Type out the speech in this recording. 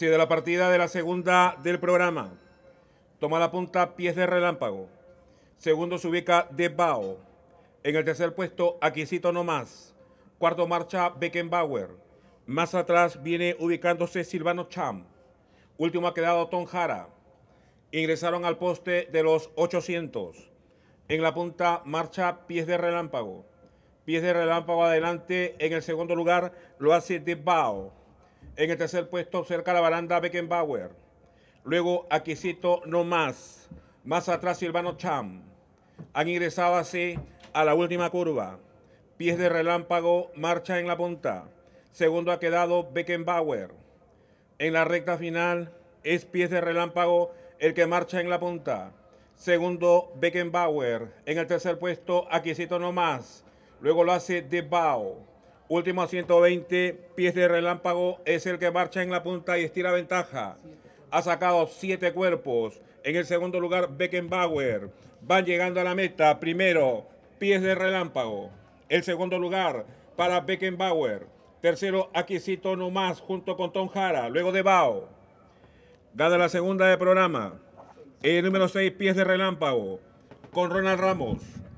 de la partida de la segunda del programa. Toma la punta Pies de Relámpago. Segundo se ubica Debao. En el tercer puesto, Aquisito No Más. Cuarto marcha Beckenbauer. Más atrás viene ubicándose Silvano Cham. Último ha quedado Tom Jara. Ingresaron al poste de los 800. En la punta marcha Pies de Relámpago. Pies de Relámpago adelante. En el segundo lugar lo hace Debao. En el este tercer puesto, cerca la baranda, Beckenbauer. Luego, Aquisito No Más. Más atrás, Silvano Cham. Han ingresado así a la última curva. Pies de relámpago, marcha en la punta. Segundo ha quedado Beckenbauer. En la recta final, es Pies de relámpago el que marcha en la punta. Segundo, Beckenbauer. En el tercer puesto, Aquisito No Más. Luego lo hace Debao. Último a 120 pies de relámpago es el que marcha en la punta y estira ventaja. Ha sacado siete cuerpos. En el segundo lugar, Beckenbauer. Van llegando a la meta. Primero, pies de relámpago. El segundo lugar para Beckenbauer. Tercero, Aquisito Nomás junto con Tom Jara. Luego de Bao. Gana la segunda de programa. El número seis, pies de relámpago. Con Ronald Ramos.